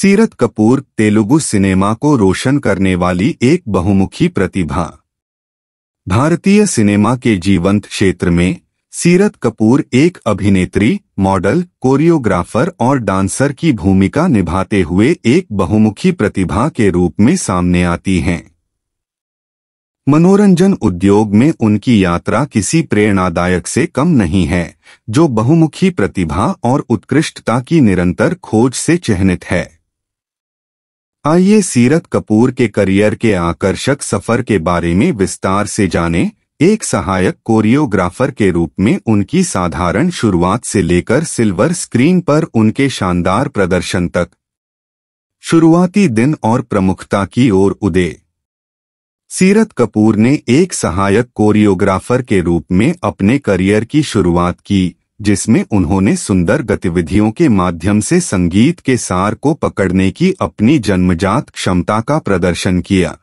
सीरत कपूर तेलुगु सिनेमा को रोशन करने वाली एक बहुमुखी प्रतिभा भारतीय सिनेमा के जीवंत क्षेत्र में सीरत कपूर एक अभिनेत्री मॉडल कोरियोग्राफर और डांसर की भूमिका निभाते हुए एक बहुमुखी प्रतिभा के रूप में सामने आती हैं मनोरंजन उद्योग में उनकी यात्रा किसी प्रेरणादायक से कम नहीं है जो बहुमुखी प्रतिभा और उत्कृष्टता की निरंतर खोज से चिन्हित है आइए सीरत कपूर के करियर के आकर्षक सफर के बारे में विस्तार से जानें। एक सहायक कोरियोग्राफर के रूप में उनकी साधारण शुरुआत से लेकर सिल्वर स्क्रीन पर उनके शानदार प्रदर्शन तक शुरुआती दिन और प्रमुखता की ओर उदय सीरत कपूर ने एक सहायक कोरियोग्राफर के रूप में अपने करियर की शुरुआत की जिसमें उन्होंने सुंदर गतिविधियों के माध्यम से संगीत के सार को पकड़ने की अपनी जन्मजात क्षमता का प्रदर्शन किया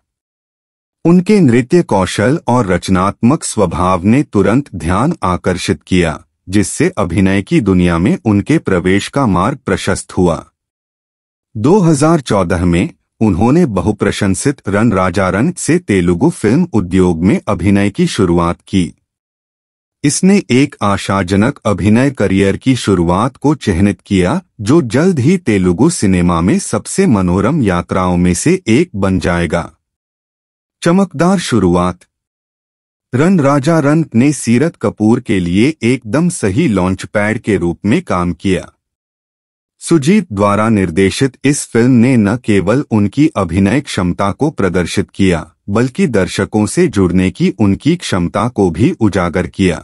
उनके नृत्य कौशल और रचनात्मक स्वभाव ने तुरंत ध्यान आकर्षित किया जिससे अभिनय की दुनिया में उनके प्रवेश का मार्ग प्रशस्त हुआ 2014 में उन्होंने बहुप्रशंसित रन राजा रन से तेलुगु फिल्म उद्योग में अभिनय की शुरुआत की इसने एक आशाजनक अभिनय करियर की शुरुआत को चिन्हित किया जो जल्द ही तेलुगु सिनेमा में सबसे मनोरम यात्राओं में से एक बन जाएगा चमकदार शुरुआत रन राजा रन ने सीरत कपूर के लिए एकदम सही लॉन्च पैड के रूप में काम किया सुजीत द्वारा निर्देशित इस फिल्म ने न केवल उनकी अभिनय क्षमता को प्रदर्शित किया बल्कि दर्शकों से जुड़ने की उनकी क्षमता को भी उजागर किया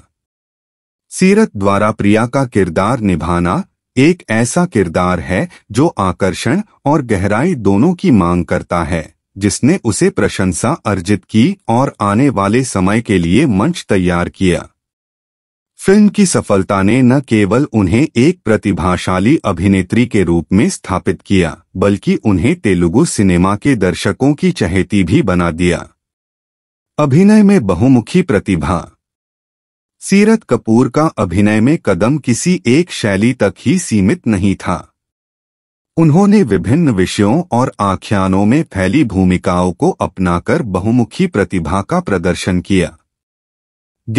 सीरत द्वारा प्रिया का किरदार निभाना एक ऐसा किरदार है जो आकर्षण और गहराई दोनों की मांग करता है जिसने उसे प्रशंसा अर्जित की और आने वाले समय के लिए मंच तैयार किया फिल्म की सफलता ने न केवल उन्हें एक प्रतिभाशाली अभिनेत्री के रूप में स्थापित किया बल्कि उन्हें तेलुगु सिनेमा के दर्शकों की चहेती भी बना दिया अभिनय में बहुमुखी प्रतिभा सीरत कपूर का अभिनय में कदम किसी एक शैली तक ही सीमित नहीं था उन्होंने विभिन्न विषयों और आख्यानों में फैली भूमिकाओं को अपनाकर बहुमुखी प्रतिभा का प्रदर्शन किया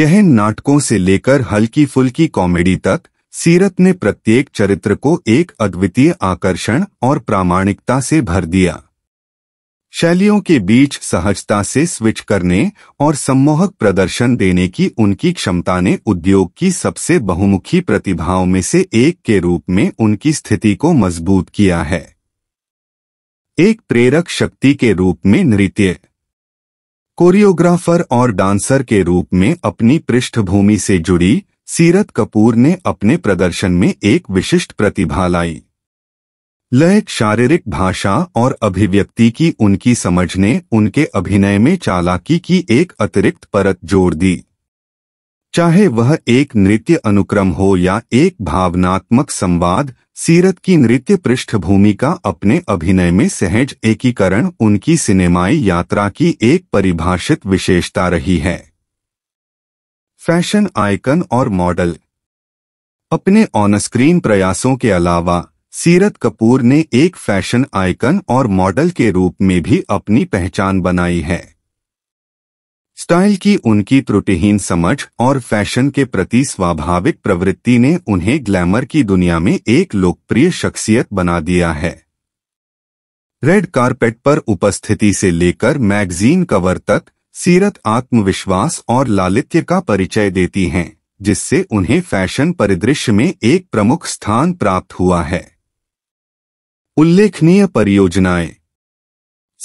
गहन नाटकों से लेकर हल्की फुल्की कॉमेडी तक सीरत ने प्रत्येक चरित्र को एक अद्वितीय आकर्षण और प्रामाणिकता से भर दिया शैलियों के बीच सहजता से स्विच करने और सम्मोहक प्रदर्शन देने की उनकी क्षमता ने उद्योग की सबसे बहुमुखी प्रतिभाओं में से एक के रूप में उनकी स्थिति को मजबूत किया है एक प्रेरक शक्ति के रूप में नृत्य कोरियोग्राफर और डांसर के रूप में अपनी पृष्ठभूमि से जुड़ी सीरत कपूर ने अपने प्रदर्शन में एक विशिष्ट प्रतिभा लाई लय शारीरिक भाषा और अभिव्यक्ति की उनकी समझ ने उनके अभिनय में चालाकी की एक अतिरिक्त परत जोड़ दी चाहे वह एक नृत्य अनुक्रम हो या एक भावनात्मक संवाद सीरत की नृत्य पृष्ठभूमि का अपने अभिनय में सहज एकीकरण उनकी सिनेमाई यात्रा की एक परिभाषित विशेषता रही है फैशन आइकन और मॉडल अपने ऑनस्क्रीन प्रयासों के अलावा सीरत कपूर ने एक फैशन आइकन और मॉडल के रूप में भी अपनी पहचान बनाई है स्टाइल की उनकी त्रुटिहीन समझ और फैशन के प्रति स्वाभाविक प्रवृत्ति ने उन्हें ग्लैमर की दुनिया में एक लोकप्रिय शख्सियत बना दिया है रेड कारपेट पर उपस्थिति से लेकर मैगजीन कवर तक सीरत आत्मविश्वास और लालित्य का परिचय देती हैं जिससे उन्हें फैशन परिदृश्य में एक प्रमुख स्थान प्राप्त हुआ है उल्लेखनीय परियोजनाएं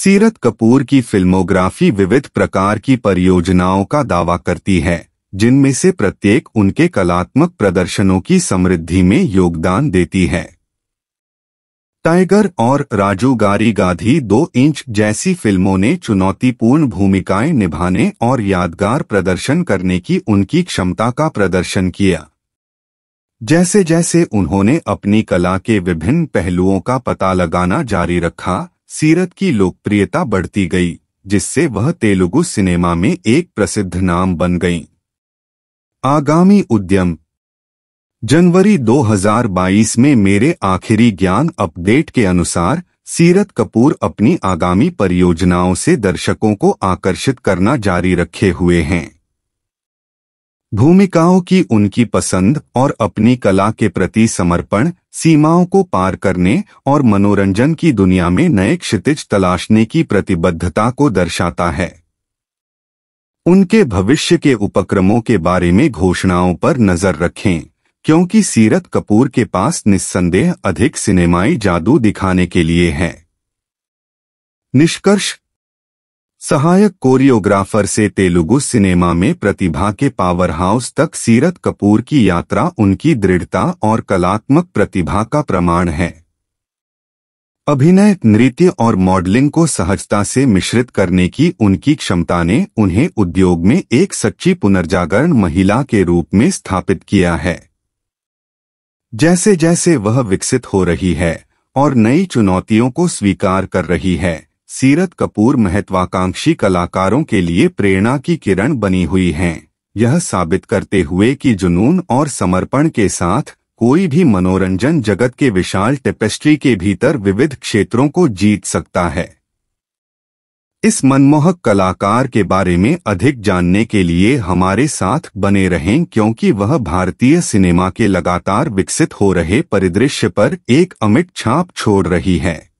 सीरत कपूर की फिल्मोग्राफी विविध प्रकार की परियोजनाओं का दावा करती है जिनमें से प्रत्येक उनके कलात्मक प्रदर्शनों की समृद्धि में योगदान देती है टाइगर और राजू गारी गाधी दो इंच जैसी फिल्मों ने चुनौतीपूर्ण भूमिकाएं निभाने और यादगार प्रदर्शन करने की उनकी क्षमता का प्रदर्शन किया जैसे जैसे उन्होंने अपनी कला के विभिन्न पहलुओं का पता लगाना जारी रखा सीरत की लोकप्रियता बढ़ती गई जिससे वह तेलुगु सिनेमा में एक प्रसिद्ध नाम बन गई आगामी उद्यम जनवरी 2022 में मेरे आखिरी ज्ञान अपडेट के अनुसार सीरत कपूर अपनी आगामी परियोजनाओं से दर्शकों को आकर्षित करना जारी रखे हुए हैं भूमिकाओं की उनकी पसंद और अपनी कला के प्रति समर्पण सीमाओं को पार करने और मनोरंजन की दुनिया में नए क्षितिज तलाशने की प्रतिबद्धता को दर्शाता है उनके भविष्य के उपक्रमों के बारे में घोषणाओं पर नजर रखें क्योंकि सीरत कपूर के पास निस्संदेह अधिक सिनेमाई जादू दिखाने के लिए है निष्कर्ष सहायक कोरियोग्राफर से तेलुगु सिनेमा में प्रतिभा के पावर हाउस तक सीरत कपूर की यात्रा उनकी दृढ़ता और कलात्मक प्रतिभा का प्रमाण है अभिनय नृत्य और मॉडलिंग को सहजता से मिश्रित करने की उनकी क्षमता ने उन्हें उद्योग में एक सच्ची पुनर्जागरण महिला के रूप में स्थापित किया है जैसे जैसे वह विकसित हो रही है और नई चुनौतियों को स्वीकार कर रही है सीरत कपूर महत्वाकांक्षी कलाकारों के लिए प्रेरणा की किरण बनी हुई हैं यह साबित करते हुए कि जुनून और समर्पण के साथ कोई भी मनोरंजन जगत के विशाल टेपेस्ट्री के भीतर विविध क्षेत्रों को जीत सकता है इस मनमोहक कलाकार के बारे में अधिक जानने के लिए हमारे साथ बने रहें क्योंकि वह भारतीय सिनेमा के लगातार विकसित हो रहे परिदृश्य पर एक अमिट छाप छोड़ रही है